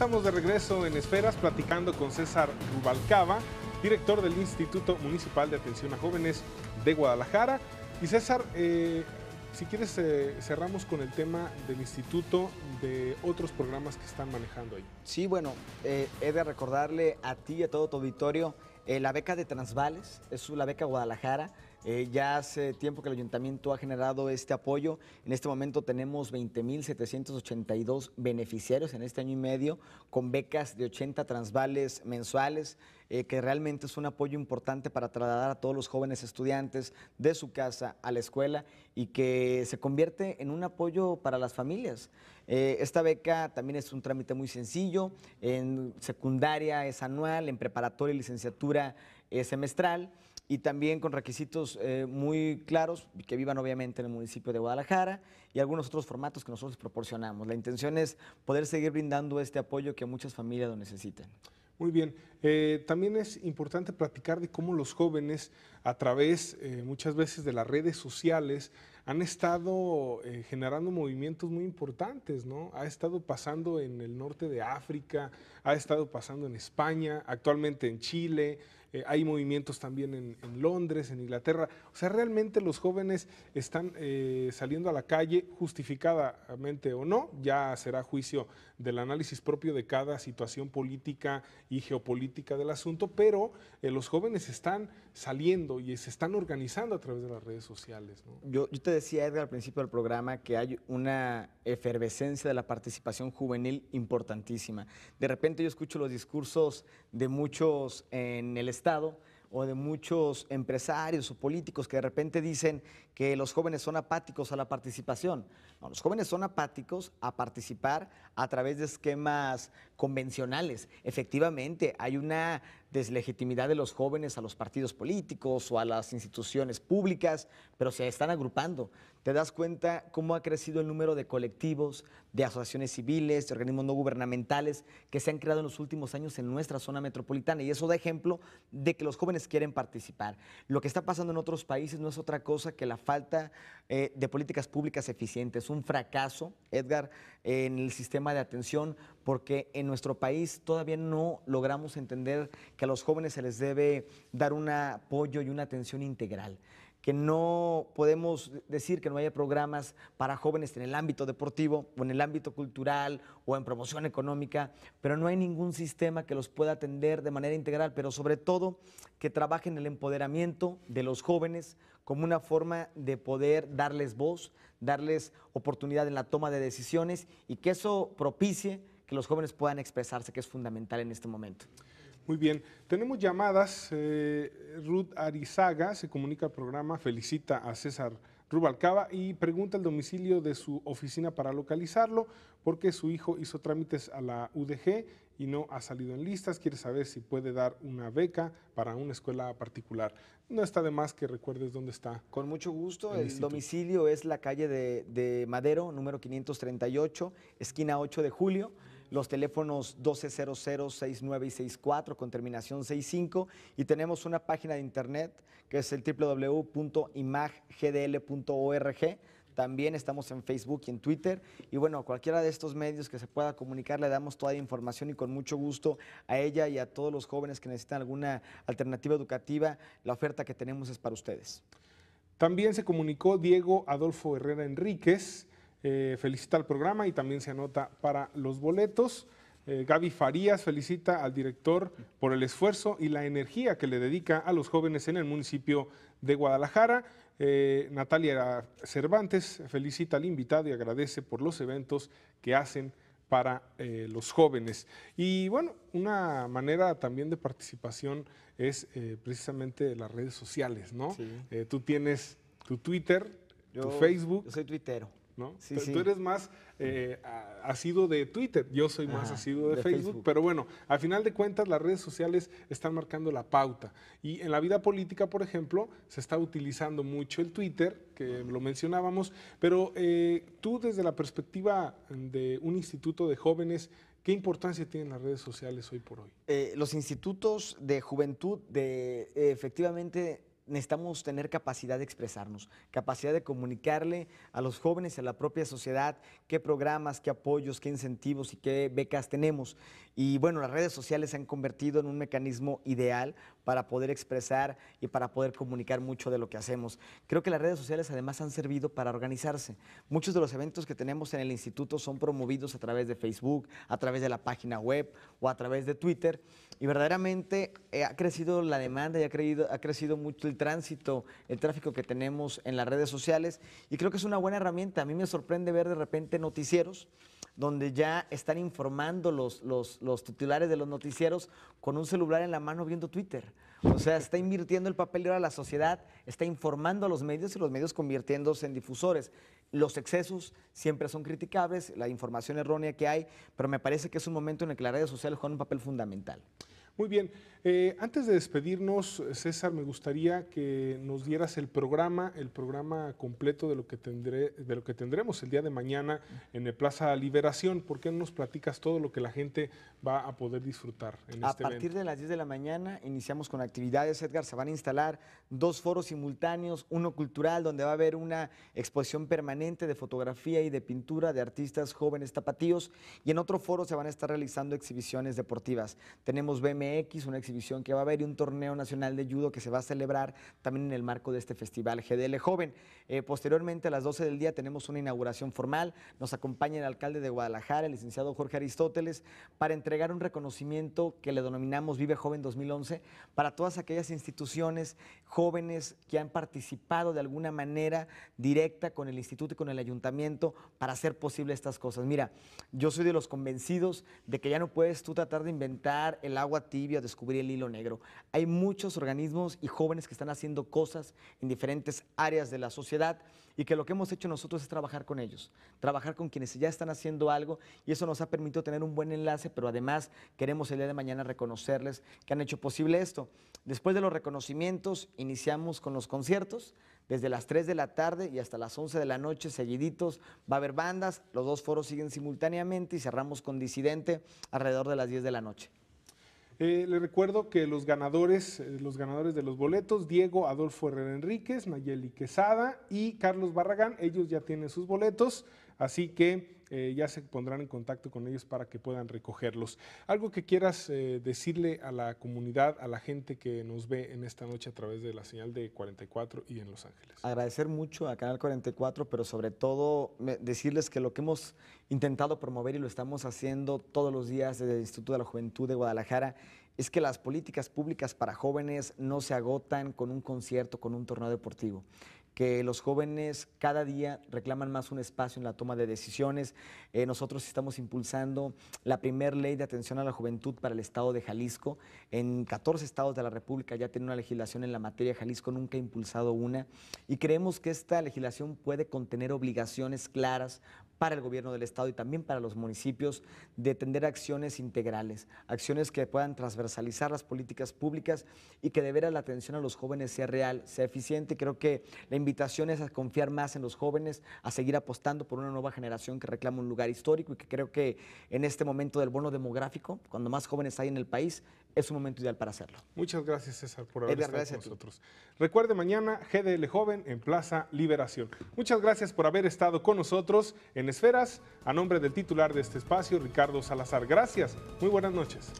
estamos de regreso en Esferas platicando con César Rubalcaba, director del Instituto Municipal de Atención a Jóvenes de Guadalajara. Y César, eh, si quieres eh, cerramos con el tema del instituto, de otros programas que están manejando ahí. Sí, bueno, eh, he de recordarle a ti y a todo tu auditorio la beca de Transvales, es la beca Guadalajara eh, ya hace tiempo que el ayuntamiento ha generado este apoyo. En este momento tenemos 20.782 beneficiarios en este año y medio con becas de 80 transvales mensuales. Eh, que realmente es un apoyo importante para trasladar a todos los jóvenes estudiantes de su casa a la escuela y que se convierte en un apoyo para las familias. Eh, esta beca también es un trámite muy sencillo, en secundaria es anual, en preparatoria y licenciatura es semestral y también con requisitos eh, muy claros que vivan obviamente en el municipio de Guadalajara y algunos otros formatos que nosotros proporcionamos. La intención es poder seguir brindando este apoyo que muchas familias lo necesitan. Muy bien, eh, también es importante platicar de cómo los jóvenes a través eh, muchas veces de las redes sociales han estado generando movimientos muy importantes, ¿no? Ha estado pasando en el norte de África, ha estado pasando en España, actualmente en Chile, eh, hay movimientos también en, Londres, en Inglaterra. O sea, realmente los jóvenes están eh, saliendo a la calle, justificadamente o no, ya será juicio del análisis propio de cada situación política y geopolítica del asunto, pero eh, los jóvenes están saliendo y se están organizando a través de las redes sociales. Yo, yo te decía, Edgar, al principio del programa que hay una efervescencia de la participación juvenil importantísima. De repente yo escucho los discursos de muchos en el Estado o de muchos empresarios o políticos que de repente dicen que los jóvenes son apáticos a la participación. No, los jóvenes son apáticos a participar a través de esquemas convencionales. Efectivamente, hay una deslegitimidad de los jóvenes a los partidos políticos o a las instituciones públicas, pero se están agrupando. Te das cuenta cómo ha crecido el número de colectivos, de asociaciones civiles, de organismos no gubernamentales que se han creado en los últimos años en nuestra zona metropolitana. Y eso da ejemplo de que los jóvenes quieren participar. Lo que está pasando en otros países no es otra cosa que la falta eh, de políticas públicas eficientes. Un fracaso, Edgar, en el sistema de atención, porque en nuestro país todavía no logramos entender que a los jóvenes se les debe dar un apoyo y una atención integral que no podemos decir que no haya programas para jóvenes en el ámbito deportivo o en el ámbito cultural o en promoción económica, pero no hay ningún sistema que los pueda atender de manera integral, pero sobre todo que trabaje en el empoderamiento de los jóvenes como una forma de poder darles voz, darles oportunidad en la toma de decisiones y que eso propicie que los jóvenes puedan expresarse, que es fundamental en este momento. Muy bien, tenemos llamadas. Eh, Ruth Arizaga se comunica al programa, felicita a César Rubalcaba y pregunta el domicilio de su oficina para localizarlo porque su hijo hizo trámites a la UDG y no ha salido en listas. Quiere saber si puede dar una beca para una escuela particular. No está de más que recuerdes dónde está. Con mucho gusto. El, domicilio es la calle de, de Madero, número 538, esquina 8 de julio los teléfonos 1200, 69 y 64 con terminación 65 y tenemos una página de internet que es el www.imaggdl.org. También estamos en Facebook y en Twitter. Y bueno, cualquiera de estos medios que se pueda comunicar, le damos toda la información y con mucho gusto a ella y a todos los jóvenes que necesitan alguna alternativa educativa, la oferta que tenemos es para ustedes. También se comunicó Diego Adolfo Herrera Enríquez, eh, felicita al programa y también se anota para los boletos. Eh, Gaby Farías felicita al director por el esfuerzo y la energía que le dedica a los jóvenes en el municipio de Guadalajara. Eh, Natalia Cervantes felicita al invitado y agradece por los eventos que hacen para los jóvenes. Y bueno, una manera también de participación es precisamente las redes sociales, ¿no? tú tienes tu Twitter, tu Facebook. Yo soy tuitero tú, eres más eh, de Twitter, yo soy más asido de, Facebook, pero bueno, al final de cuentas las redes sociales están marcando la pauta. Y en la vida política, por ejemplo, se está utilizando mucho el Twitter, que lo mencionábamos, pero eh, tú desde la perspectiva de un instituto de jóvenes, ¿Qué importancia tienen las redes sociales hoy por hoy? Eh, los institutos de juventud de, efectivamente necesitamos tener capacidad de expresarnos, capacidad de comunicarle a los jóvenes, a la propia sociedad, qué programas, qué apoyos, qué incentivos y qué becas tenemos. Y bueno, las redes sociales se han convertido en un mecanismo ideal para poder expresar y para poder comunicar mucho de lo que hacemos. Creo que las redes sociales además han servido para organizarse. Muchos de los eventos que tenemos en el instituto son promovidos a través de Facebook, a través de la página web o a través de Twitter y verdaderamente eh, ha crecido la demanda y ha, creído, ha crecido mucho el tránsito, el tráfico que tenemos en las redes sociales y creo que es una buena herramienta. A mí me sorprende ver de repente noticieros donde ya están informando los, los, los titulares de los noticieros con un celular en la mano viendo Twitter. O sea, está invirtiendo el papel de la sociedad, está informando a los medios y los medios convirtiéndose en difusores. Los excesos siempre son criticables, la información errónea que hay, pero me parece que es un momento en el que las redes sociales juega un papel fundamental. Muy bien, eh, antes de despedirnos, César, me gustaría que nos dieras el programa, el programa completo de lo que, tendré, de lo que tendremos el día de mañana en la Plaza Liberación. ¿Por qué no nos platicas todo lo que la gente va a poder disfrutar a este partir de las 10 de la mañana iniciamos con actividades, Edgar. Se van a instalar dos foros simultáneos, uno cultural, donde va a haber una exposición permanente de fotografía y de pintura de artistas jóvenes tapatíos, y en otro foro se van a estar realizando exhibiciones deportivas. Tenemos BME. X, una exhibición que va a haber y un torneo nacional de judo que se va a celebrar también en el marco de este festival GDL Joven. Eh, posteriormente, a las 12 del día, tenemos una inauguración formal. Nos acompaña el alcalde de Guadalajara, el licenciado Jorge Aristóteles, para entregar un reconocimiento que le denominamos Vive Joven 2011 para todas aquellas instituciones jóvenes que han participado de alguna manera directa con el instituto y con el ayuntamiento para hacer posible estas cosas. Mira, yo soy de los convencidos de que ya no puedes tú tratar de inventar el agua tibia a descubrir el hilo negro. Hay muchos organismos y jóvenes que están haciendo cosas en diferentes áreas de la sociedad y que lo que hemos hecho nosotros es trabajar con ellos, trabajar con quienes ya están haciendo algo y eso nos ha permitido tener un buen enlace, pero además queremos el día de mañana reconocerles que han hecho posible esto. Después de los reconocimientos, iniciamos con los conciertos desde las 3 de la tarde y hasta las 11 de la noche, seguiditos. Va a haber bandas, los dos foros siguen simultáneamente y cerramos con Disidente alrededor de las 10 de la noche. Les eh, le recuerdo que los ganadores, eh, los ganadores de los boletos, Diego Adolfo Herrera Enríquez, Nayeli Quesada y Carlos Barragán, ellos ya tienen sus boletos, así que eh, ya se pondrán en contacto con ellos para que puedan recogerlos. ¿Algo que quieras eh, decirle a la comunidad, a la gente que nos ve en esta noche a través de la señal de 44 y en Los Ángeles? Agradecer mucho a Canal 44, pero sobre todo decirles que lo que hemos intentado promover y lo estamos haciendo todos los días desde el Instituto de la Juventud de Guadalajara es que las políticas públicas para jóvenes no se agotan con un concierto, con un torneo deportivo que los jóvenes cada día reclaman más un espacio en la toma de decisiones. Eh, nosotros estamos impulsando la primera ley de atención a la juventud para el estado de Jalisco. En 14 estados de la República ya tiene una legislación en la materia, Jalisco nunca ha impulsado una. Y creemos que esta legislación puede contener obligaciones claras para el gobierno del Estado y también para los municipios de tender acciones integrales, acciones que puedan transversalizar las políticas públicas y que de veras la atención a los jóvenes sea real, sea eficiente. Creo que la invitación es a confiar más en los jóvenes, a seguir apostando por una nueva generación que reclama un lugar histórico y que creo que en este momento del bono demográfico, cuando más jóvenes hay en el país, es un momento ideal para hacerlo. Muchas gracias, César, por haber estado con nosotros. Recuerde, mañana GDL Joven en Plaza Liberación. Muchas gracias por haber estado con nosotros en Esferas, a nombre del titular de este espacio, Ricardo Salazar. Gracias, muy buenas noches.